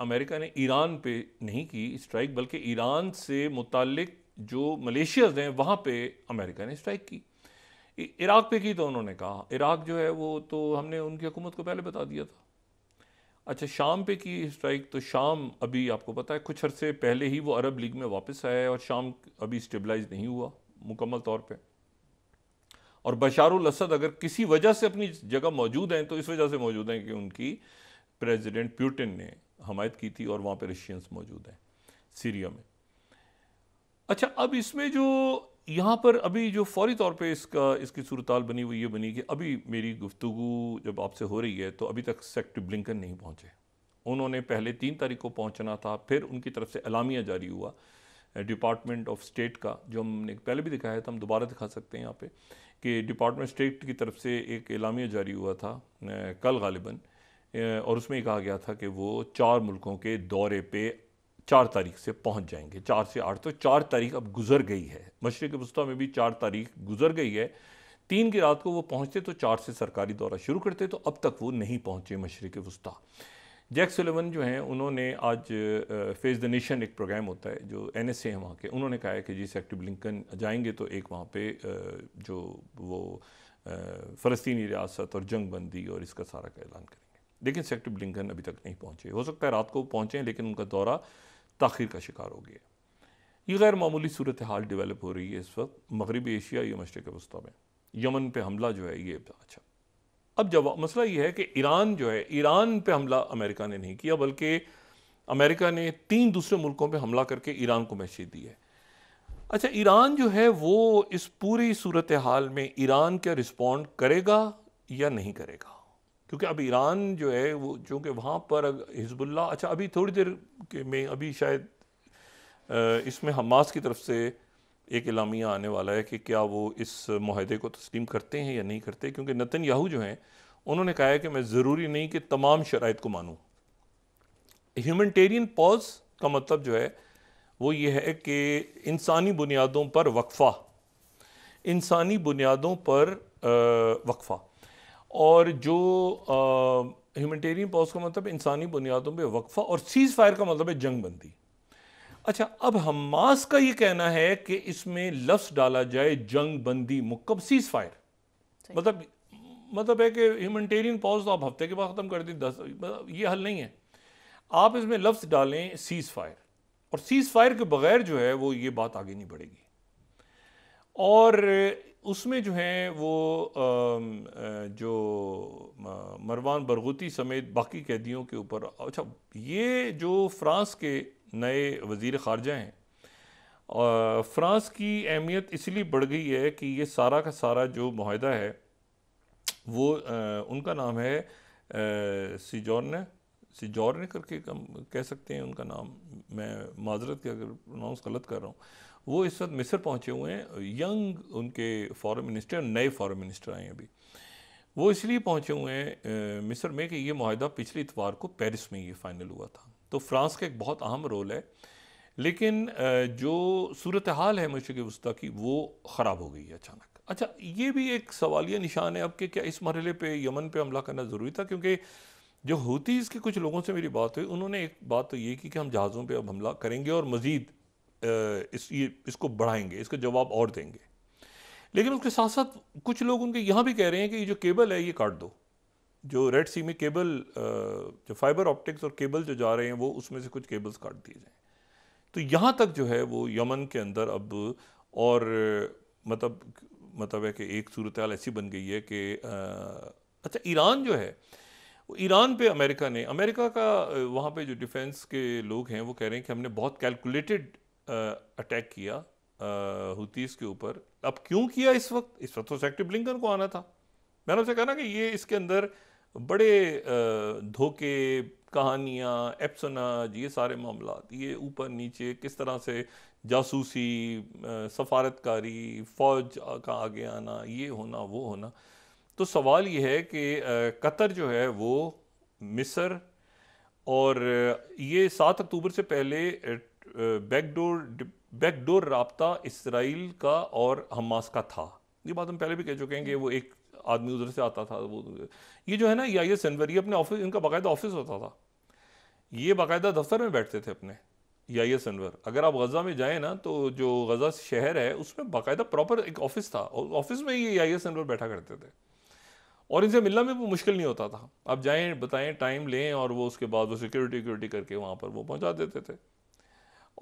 America ने Iran पे नहीं की स्ट्राइक बल्कि ईरान से मुतल जो मलेशियाज हैं वहाँ पे अमेरिका ने स्ट्राइक की इराक पे की तो उन्होंने कहा इराक जो है वो तो हमने उनकी हुकूमत को पहले बता दिया था अच्छा शाम पे की स्ट्राइक तो शाम अभी आपको पता है कुछ अरसे पहले ही वो अरब लीग में वापस आया है और शाम अभी स्टेबलाइज नहीं हुआ मुकम्मल तौर पर और बशारुल असद अगर किसी वजह से अपनी जगह मौजूद हैं तो इस वजह से मौजूद हैं कि उनकी प्रेसिडेंट प्यूटिन ने हमायत की थी और वहाँ पर रशियंस मौजूद हैं सीरिया में अच्छा अब इसमें जो यहाँ पर अभी जो फौरी तौर पे इसका इसकी सूरत बनी हुई ये बनी कि अभी मेरी गुफ्तु जब आपसे हो रही है तो अभी तक सेक्ट ब्लिंकन नहीं पहुँचे उन्होंने पहले तीन तारीख को पहुँचना था फिर उनकी तरफ से अलामिया जारी हुआ डिपार्टमेंट ऑफ स्टेट का जो हमने पहले भी दिखाया था तो हम दोबारा दिखा सकते हैं यहाँ पे कि डिपार्टमेंट स्टेट की तरफ से एक अलामिया जारी हुआ था कल गालिबा और उसमें कहा गया था कि वो चार मुल्कों के दौरे पे चार तारीख से पहुंच जाएंगे चार से आठ तो चार तारीख अब गुजर गई है मशरक़ वस्ती में भी चार तारीख गुजर गई है तीन की रात को वो पहुंचते तो चार से सरकारी दौरा शुरू करते तो अब तक वो नहीं पहुंचे मशरक़ वस्ती जैक सलेवन जो हैं उन्होंने आज फेज द नेशन एक प्रोग्राम होता है जो एन एस ए हैं वहाँ के उन्होंने कहा है कि जी सेक्टिव लिंकन जाएंगे तो एक वहाँ पे जो वो फ़लस्तीनी रियासत और जंग बंदी और इसका सारा का ऐलान करें लेकिन सेक्रेटरी ब्लिंकन अभी तक नहीं पहुँचे हो सकता है रात को पहुँचें लेकिन उनका दौरा तखिर का शिकार हो गया ये गैर मामूली सूरत हाल डेवलप हो रही है इस वक्त मगरबी एशिया या मशरक वस्ता में यमन पर हमला जो है ये अच्छा अब जवाब मसला ये है कि ईरान जो है ईरान पर हमला अमेरिका ने नहीं किया बल्कि अमेरिका ने तीन दूसरे मुल्कों पर हमला करके ईरान को मैसेज दी है अच्छा ईरान जो है वो इस पूरी सूरत हाल में ईरान क्या रिस्पॉन्ड करेगा या नहीं करेगा क्योंकि अब ईरान जो है वो चूँकि वहाँ पर हिजबुल्ला अच्छा अभी थोड़ी देर के में अभी शायद इसमें हमास की तरफ से एक इलामिया आने वाला है कि क्या वो इस माहे को तस्लीम करते हैं या नहीं करते क्योंकि नतन याहू जो हैं उन्होंने कहा है कि मैं ज़रूरी नहीं कि तमाम शराइ को मानूँ ह्यूमनटेरियन पॉज का मतलब जो है वो ये है कि इंसानी बुनियादों पर वक्फ़ा इंसानी बुनियादों पर वक्फ़ा और जो ह्यूमटेरियन पॉज का मतलब इंसानी बुनियादों पर वक्फा और सीज़ फायर का मतलब है जंग बंदी अच्छा अब हमास का ये कहना है कि इसमें लफ्स डाला जाए जंग बंदी मुक्कब सीज फायर मतलब मतलब है कि ह्यूमटेरियन पॉज तो आप हफ्ते के बाद ख़त्म कर दी दस मतलब ये हल नहीं है आप इसमें लफ्स डालें सीज़ फायर और सीज़ फायर के बगैर जो है वो ये बात आगे नहीं बढ़ेगी और उसमें जो हैं वो जो मरवान बरगुती समेत बाकी कैदियों के ऊपर अच्छा ये जो फ्रांस के नए वज़ी ख़ारजा हैं फ्रांस की अहमियत इसलिए बढ़ गई है कि ये सारा का सारा जो माहदा है वो उनका नाम है सिजॉर्न सिजॉर्न करके कह सकते हैं उनका नाम मैं माजरत के अगर प्रोनाउंस गलत कर रहा हूँ वो इस वक्त मिस्र पहुँचे हुए हैं यंग उनके फॉरेन मिनिस्टर नए फॉरेन मिनिस्टर आए हैं अभी वो इसलिए पहुँचे हुए हैं मिस्र में कि ये माहदा पिछली इतवार को पेरिस में ये फाइनल हुआ था तो फ्रांस का एक बहुत अहम रोल है लेकिन जो सूरत हाल है मशरक़ वस्ती की वो ख़राब हो गई है अचानक अच्छा ये भी एक सवालिया निशान है अब कि क्या इस मरहले पे यमन पे हमला करना ज़रूरी था क्योंकि जो होती इसके कुछ लोगों से मेरी बात हुई उन्होंने एक बात तो ये की कि हम जहाज़ों पर अब हमला करेंगे और मज़ीद इस ये इसको बढ़ाएंगे इसका जवाब और देंगे लेकिन उसके साथ साथ कुछ लोग उनके यहाँ भी कह रहे हैं कि ये जो केबल है ये काट दो जो रेड सी में केबल जो फाइबर ऑप्टिक्स और केबल जो जा रहे हैं वो उसमें से कुछ केबल्स काट दिए जाएँ तो यहाँ तक जो है वो यमन के अंदर अब और मतलब मतलब है कि एक सूरत ऐसी बन गई है कि अच्छा ईरान जो है ईरान पे अमेरिका ने अमेरिका का वहाँ पे जो डिफेंस के लोग हैं वो कह रहे हैं कि हमने बहुत कैलकुलेटेड अटैक किया हुतीस के ऊपर अब क्यों किया इस वक्त इस वक्त तो सेक्रेटरी ब्लिंकन को आना था मैंने उसे कहा ना कि ये इसके अंदर बड़े धोखे कहानियाँ एप्सनाज ये सारे मामला ये ऊपर नीचे किस तरह से जासूसी सफारतकारी फ़ौज का आगे आना ये होना वो होना तो सवाल ये है कि कतर जो है वो मिस्र और ये सात अक्टूबर से पहले बैकडोर बैकडोर रबता इसराइल का और हमास का था ये बात हम पहले भी कह चुके हैं कि वो एक आदमी उधर से आता था वो ये जो है ना या ये सनवरी अपने ऑफिस इनका बाकायदा ऑफिस होता था ये बाकायदा दफ्तर में बैठते थे अपने या ये सनवर अगर आप गज़ा में जाएँ ना तो जो गज़ा शहर है उसमें बाकायदा प्रॉपर एक ऑफिस था और ऑफिस में ये या ये सनवर बैठा करते थे और इनसे मिलना भी मुश्किल नहीं होता था आप जाएँ बताएँ टाइम लें और वो उसके बाद वो सिक्योरिटी विक्योरिटी करके वहाँ पर वो पहुँचा देते थे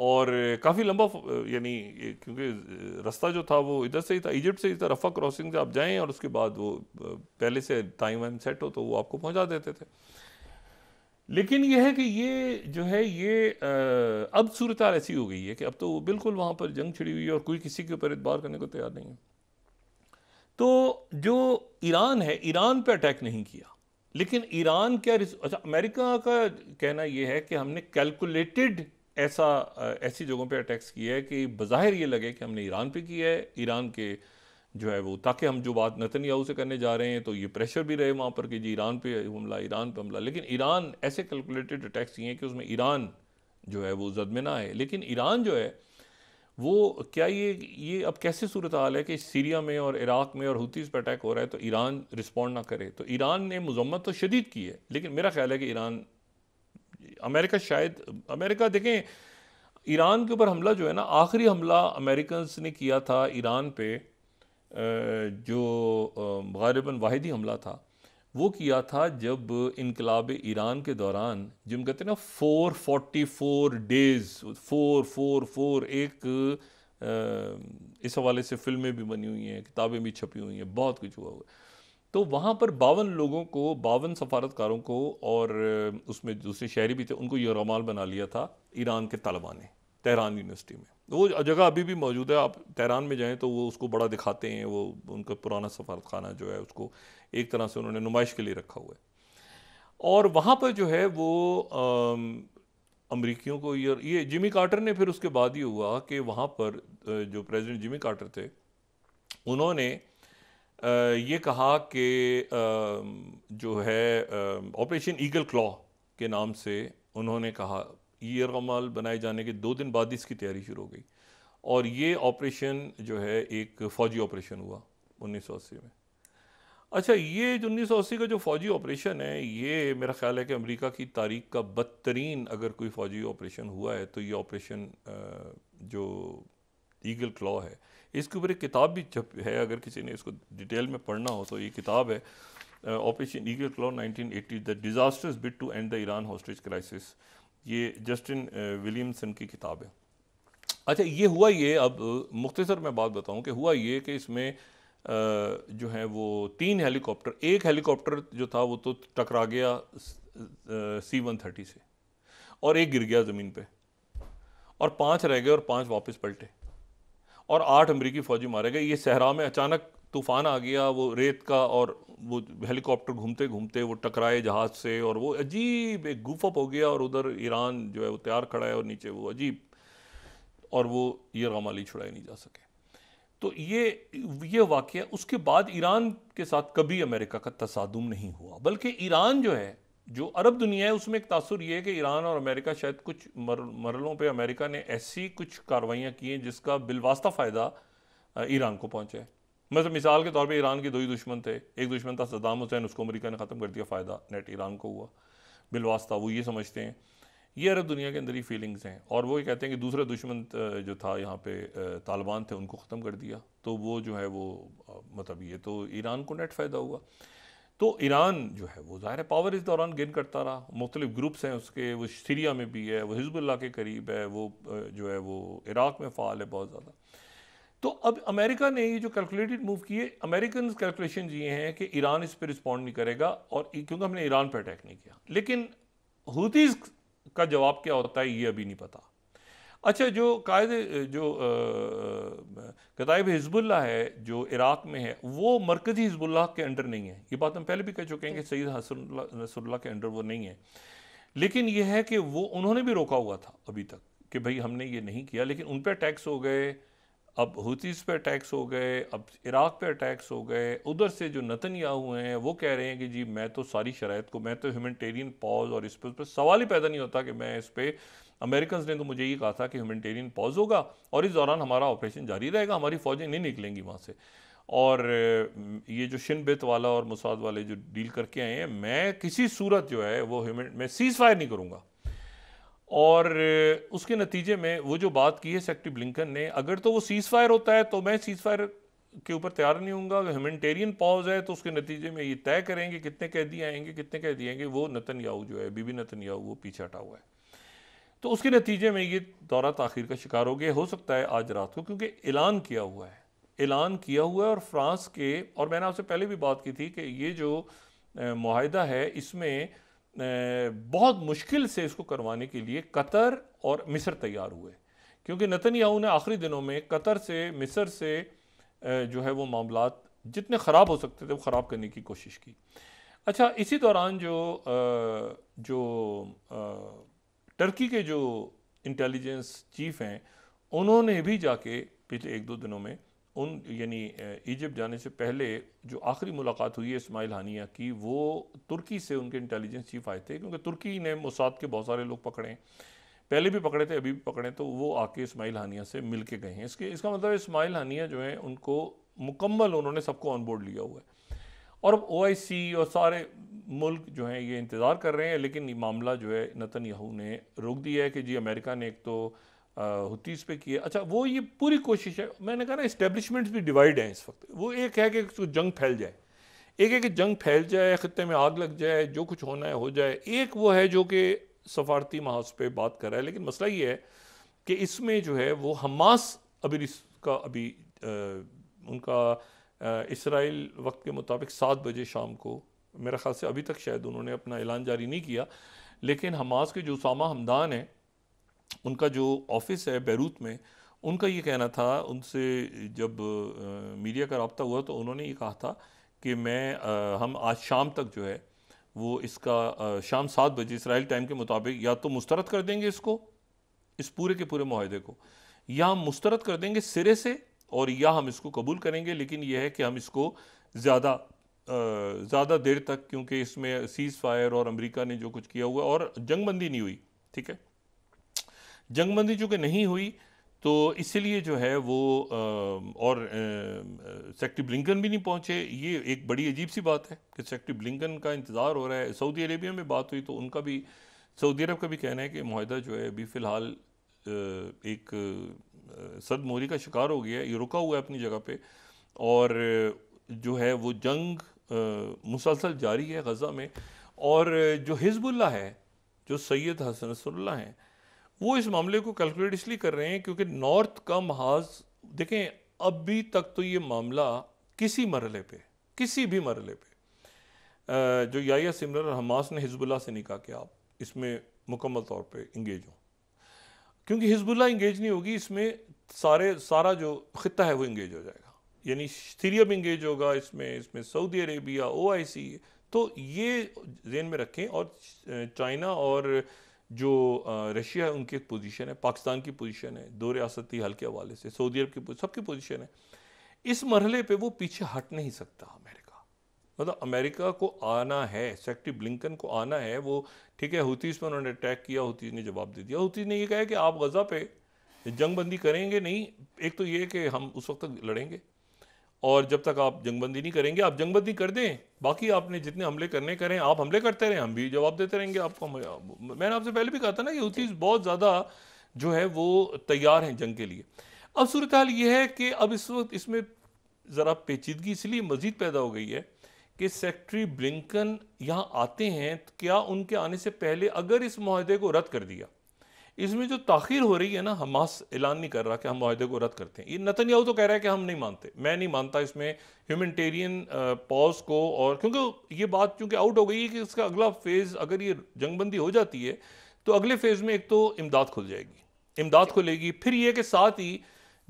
और काफ़ी लंबा यानी क्योंकि रास्ता जो था वो इधर से ही था इजिप्ट से ही था रफ़ा क्रॉसिंग से आप जाएँ और उसके बाद वो पहले से टाइम वाइम सेट हो तो वो आपको पहुंचा देते थे लेकिन यह है कि ये जो है ये अब सूरत ऐसी हो गई है कि अब तो बिल्कुल वहाँ पर जंग छिड़ी हुई है और कोई किसी के ऊपर इतबार करने को तैयार नहीं है तो जो ईरान है ईरान पर अटैक नहीं किया लेकिन ईरान क्या अच्छा अमेरिका का कहना यह है कि हमने कैलकुलेटेड ऐसा ऐसी जगहों पे अटैक्स किया है कि बाहर ये लगे कि हमने ईरान पे किया है ईरान के जो है वो ताकि हम जो बात नतनयाहू से करने जा रहे हैं तो ये प्रेशर भी रहे वहाँ पर कि जी ईरान पे हमला ईरान पे हमला लेकिन ईरान ऐसे कैलकुलेटेड अटैक्स किए हैं कि उसमें ईरान जो है वो जद में ना है लेकिन ईरान जो है वो क्या ये ये अब कैसे सूरत हाल है कि सीरिया में और इराक में और हूतीस पर अटैक हो रहा है तो ईरान रिस्पॉन्ड ना करे तो ईरान ने मजम्मत तो शदीद की है लेकिन मेरा ख्याल है कि ईरान अमेरिका शायद अमेरिका देखें ईरान के ऊपर हमला जो है ना आखिरी हमला अमेरिकन ने किया था ईरान पे जो गालिबा वाहिदी हमला था वो किया था जब इनकलाब ईरान के दौरान जिम कहते हैं ना four forty four days four four four एक इस हवाले से फिल्में भी बनी हुई हैं किताबें भी छपी हुई हैं बहुत कुछ हुआ हुआ है तो वहाँ पर बावन लोगों को बावन सफारतकारों को और उसमें दूसरे शहरी भी थे उनको यमाल बना लिया था ईरान के तलबा ने तहरान यूनिवर्सिटी में वो जगह अभी भी मौजूद है आप तहरान में जाएँ तो वो उसको बड़ा दिखाते हैं वो उनका पुराना सफारत खाना जो है उसको एक तरह से उन्होंने नुमाइश के लिए रखा हुआ है और वहाँ पर जो है वो अमरीकियों को ये ये जिमी कार्टर ने फिर उसके बाद ये हुआ कि वहाँ पर जो प्रेसिडेंट जिमी कार्टर थे उन्होंने ये कहा कि जो है ऑपरेशन ईगल क्लॉ के नाम से उन्होंने कहा ये रमाल बनाए जाने के दो दिन बाद इसकी तैयारी शुरू हो गई और ये ऑपरेशन जो है एक फ़ौजी ऑपरेशन हुआ उन्नीस में अच्छा ये जो उन्नीस का जो फ़ौजी ऑपरेशन है ये मेरा ख्याल है कि अमेरिका की तारीख का बदतरीन अगर कोई फ़ौजी ऑपरेशन हुआ है तो ये ऑपरेशन जो ईगल क्लॉ है इसके ऊपर एक किताब भी छप है अगर किसी ने इसको डिटेल में पढ़ना हो तो ये किताब है operation eagle claw 1980 the disasters bid to end the Iran hostage crisis ये जस्टिन विलियमसन की किताब है अच्छा ये हुआ ये अब मुख्तसर मैं बात बताऊँ कि हुआ ये कि इसमें जो है वो तीन हेलीकॉप्टर एक हेलीकॉप्टर जो था वो तो टकरा गया सी वन थर्टी से और एक गिर गया ज़मीन पे और पांच रह गए और पांच वापस पलटे और आठ अमरीकी फ़ौजी मारे गए ये सहरा में अचानक तूफान आ गया वो रेत का और वो हेलीकॉप्टर घूमते घूमते वो टकराए जहाज़ से और वो अजीब एक गुफअप हो गया और उधर ईरान जो है वो तैयार खड़ा है और नीचे वो अजीब और वो ये गमाली छुड़ाए नहीं जा सके तो ये ये वाक़ उसके बाद ईरान के साथ कभी अमेरिका का तसादम नहीं हुआ बल्कि ईरान जो है जो अरब दुनिया है उसमें एक तासर ये है कि ईरान और अमेरिका शायद कुछ मर, मरलों पे अमेरिका ने ऐसी कुछ कार्रवाइयाँ की हैं जिसका बिलवास्ता फ़ायदा ईरान को पहुँचा है मतलब मिसाल के तौर पे ईरान के दो ही दुश्मन थे एक दुश्मन था सद्दाम हुसैन उसको अमेरिका ने ख़त्म कर दिया फ़ायदा नेट ईरान को हुआ बिलवास्ता वो ये समझते हैं ये अरब दुनिया के अंदर ही फीलिंग्स हैं और वो ये कहते हैं कि दूसरा दुश्मन जो था यहाँ पे तालिबान थे उनको ख़त्म कर दिया तो वो जो है वो मतलब ये तो ईरान को नेट फ़ायदा हुआ तो ईरान जो है वो ज़ाहिर है पावर इस दौरान गेन करता रहा मुख्तलिफ ग्रुप्स हैं उसके वो सीरिया में भी है वो हिजबुल्ला के करीब है वो जो है वो इराक़ में फ़ाल है बहुत ज़्यादा तो अब अमेरिका ने ये जो कैलकुलेटेड मूव किए अमेरिकन कैलकुलेशन ये हैं कि ईरान इस पर रिस्पॉन्ड नहीं करेगा और क्योंकि हमने ईरान पर अटैक नहीं किया लेकिन हूतीज़ का जवाब क्या होता है ये अभी नहीं पता अच्छा जो कायद जो कतब हिजबुल्ला है जो इराक में है वो मरकज़ी हिजबुल्ला के अंडर नहीं है ये बात हम पहले भी कह चुके हैं कि सईद हसन नसरुल्ला के अंडर वो नहीं है लेकिन ये है कि वो उन्होंने भी रोका हुआ था अभी तक कि भाई हमने ये नहीं किया लेकिन उन पर टैक्स हो गए अब हूतीस पे अटैक्स हो गए अब इराक पे अटैक्स हो गए उधर से जो नतन हुए हैं वो कह रहे हैं कि जी मैं तो सारी शरात को मैं तो ह्यूमनटेरियन पॉज और इस पर सवाल ही पैदा नहीं होता कि मैं इस पर अमेरिकन ने तो मुझे ये कहा था कि ह्यूमटेरियन पॉज होगा और इस दौरान हमारा ऑपरेशन जारी रहेगा हमारी फ़ौजें नहीं निकलेंगी वहाँ से और ये जो शिनबित वाला और मुसाद वाले जो डील करके आए हैं मैं किसी सूरत जो है वो मैं सीज़ फायर नहीं करूँगा और उसके नतीजे में वो जो बात की है सेक्रेटरी ब्लिंकन ने अगर तो वो सीज़ फायर होता है तो मैं सीज़ फायर के ऊपर तैयार नहीं हूँ अगर ह्यूमनिटेरियन पॉज है तो उसके नतीजे में ये तय करेंगे कितने कैदी आएंगे कितने कैदी आएंगे वो नतन याहू जो है बीबी नतन याहू वो पीछे हटा हुआ है तो उसके नतीजे में ये दौरा तखिर का शिकार हो गया हो सकता है आज रात को क्योंकि ऐलान किया हुआ है ऐलान किया हुआ है और फ्रांस के और मैंने आपसे पहले भी बात की थी कि ये जो माहिदा है इसमें बहुत मुश्किल से इसको करवाने के लिए कतर और मिस्र तैयार हुए क्योंकि नतन याहू ने आखिरी दिनों में कतर से मिस्र से जो है वो मामला जितने ख़राब हो सकते थे वो ख़राब करने की कोशिश की अच्छा इसी दौरान जो जो टर्की के जो इंटेलिजेंस चीफ हैं उन्होंने भी जाके पिछले एक दो दिनों में उन यानी इजिप्ट जाने से पहले जो आखिरी मुलाकात हुई है इसमाइल हानिया की वो तुर्की से उनके इंटेलिजेंस चीफ आए थे क्योंकि तुर्की ने मुसाद के बहुत सारे लोग पकड़े हैं पहले भी पकड़े थे अभी भी पकड़े तो वो आके इसमाइल हानिया से मिल के गए हैं इसके इसका मतलब इसमाइल हानिया जो है उनको मुकम्मल उन्होंने सबको ऑन बोर्ड लिया हुआ है और ओ और सारे मुल्क जो हैं ये इंतज़ार कर रहे हैं लेकिन ये मामला जो है नतन यहू ने रोक दिया है कि जी अमेरिका ने एक तो हतीस पे किया अच्छा वो ये पूरी कोशिश है मैंने कहा ना इस्टेबलिशमेंट्स भी डिवाइड हैं इस वक्त वो एक है कि तो जंग फैल जाए एक है कि जंग फैल जाए ख़त्े में आग लग जाए जो कुछ होना है हो जाए एक वो है जो कि सफारती महाज पर बात कर रहा है लेकिन मसला ये है कि इसमें जो है वो हमास अभी इसका अभी आ, उनका इसराइल वक्त के मुताबिक सात बजे शाम को मेरा ख्याल से अभी तक शायद उन्होंने अपना ऐलान जारी नहीं किया लेकिन हमास के जो उसामा हमदान हैं उनका जो ऑफिस है बैरूत में उनका ये कहना था उनसे जब मीडिया का रबता हुआ तो उन्होंने ये कहा था कि मैं आ, हम आज शाम तक जो है वो इसका आ, शाम सात बजे इसराइल टाइम के मुताबिक या तो मुस्तरद कर देंगे इसको इस पूरे के पूरे माहदे को या हम मुस्तरद कर देंगे सिरे से और या हम इसको कबूल करेंगे लेकिन यह है कि हम इसको ज़्यादा ज़्यादा देर तक क्योंकि इसमें सीज़ फायर और अमेरिका ने जो कुछ किया हुआ और जंगबंदी नहीं हुई ठीक है जंगबंदी चूँकि नहीं हुई तो इसलिए जो है वो और सेक्रेटरी ब्लिंकन भी नहीं पहुंचे ये एक बड़ी अजीब सी बात है कि सेक्रेटरी ब्लिंकन का इंतज़ार हो रहा है सऊदी अरेबिया में बात हुई तो उनका भी सऊदी अरब का भी कहना है कि माहदा जो है अभी फ़िलहाल एक सद मोहरी का शिकार हो गया है ये रुका हुआ है अपनी जगह पे और जो है वो जंग मुसलसल जारी है गज़ा में और जो हिजबुल्ला है जो सैयद हसन रसोल्ला हैं वो इस मामले को कैलकुलेट इसलिए कर रहे हैं क्योंकि नॉर्थ का महाज देखें अभी तक तो ये मामला किसी मरले पे किसी भी मरले पे जो याया सिमरन हमास ने हिजबुल्ला से नहीं कहा कि आप इसमें मुकम्मल तौर पे इंगेज हों क्योंकि हिजबुल्ला इंगेज नहीं होगी इसमें सारे सारा जो ख़त्ता है वो इंगेज हो जाएगा यानी सीरिया इंगेज होगा इसमें इसमें सऊदी अरेबिया ओ आई सी तो ये जेन में रखें और चाइना और जो रशिया है उनकी पोजीशन है पाकिस्तान की पोजीशन है दो रियासती हल के हवाले से सऊदी अरब की सबकी पोजीशन है इस मरहले पे वो पीछे हट नहीं सकता अमेरिका मतलब अमेरिका को आना है सेक्रेटरी ब्लिंकन को आना है वो ठीक है हुतीस पर उन्होंने अटैक किया हुतीस ने जवाब दे दिया हुतीस ने ये कहा कि आप गज़ा पे जंग बंदी करेंगे नहीं एक तो ये कि हम उस वक्त तक लड़ेंगे और जब तक आप जंगबंदी नहीं करेंगे आप जंगबंदी कर दें बाकी आपने जितने हमले करने करें आप हमले करते रहें हम भी जवाब देते रहेंगे आपको मैंने आपसे पहले भी कहा था ना कि हूतीस बहुत ज़्यादा जो है वो तैयार हैं जंग के लिए अब सूरत हाल यह है कि अब इस वक्त इसमें ज़रा पेचीदगी इसलिए मज़ीद पैदा हो गई है कि सेक्रेटरी ब्लिंकन यहाँ आते हैं तो क्या उनके आने से पहले अगर इस माहदे को रद्द कर दिया इसमें जो ताखिर हो रही है ना हमास ऐलान नहीं कर रहा कि हम माहे को रद्द करते हैं ये नतनयाहू तो कह रहा है कि हम नहीं मानते मैं नहीं मानता इसमें ह्यूमनटेरियन पॉज को और क्योंकि ये बात चूँकि आउट हो गई है कि इसका अगला फेज़ अगर ये जंगबंदी हो जाती है तो अगले फेज़ में एक तो इमदाद खुल जाएगी इमदाद खुलेगी फिर ये कि साथ ही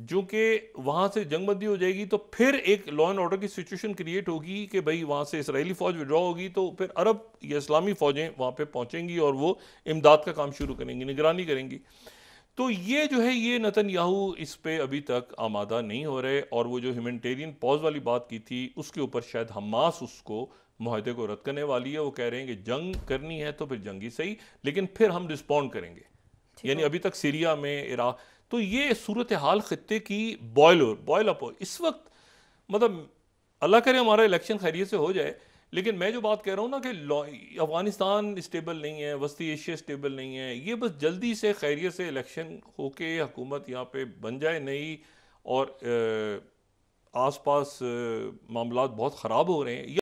जो कि वहाँ से जंग बंदी हो जाएगी तो फिर एक लॉ एंड ऑर्डर की सिचुएशन क्रिएट होगी कि भाई वहाँ से इसराइली फ़ौज विड्रॉ होगी तो फिर अरब या इस्लामी फ़ौजें वहाँ पे पहुँचेंगी और वो इमदाद का काम शुरू करेंगी निगरानी करेंगी तो ये जो है ये नतन याहू इस पर अभी तक आमादा नहीं हो रहे और वो जो ह्यूमटेरियन पॉज वाली बात की थी उसके ऊपर शायद हमास उसको माहदे को रद्द करने वाली है वो कह रहे हैं कि जंग करनी है तो फिर जंग ही सही लेकिन फिर हम रिस्पॉन्ड करेंगे यानी अभी तक सीरिया में इराक तो ये सूरत हाल ख़त्े की बॉयलर बॉयल अप इस वक्त मतलब अल्लाह करे हमारा इलेक्शन खैरियत से हो जाए लेकिन मैं जो बात कह रहा हूँ ना कि अफगानिस्तान स्टेबल नहीं है वस्ती एशिया स्टेबल नहीं है ये बस जल्दी से खैरियत से इलेक्शन होके हुकूमत यहाँ पे बन जाए नई और आस पास मामला बहुत ख़राब हो रहे हैं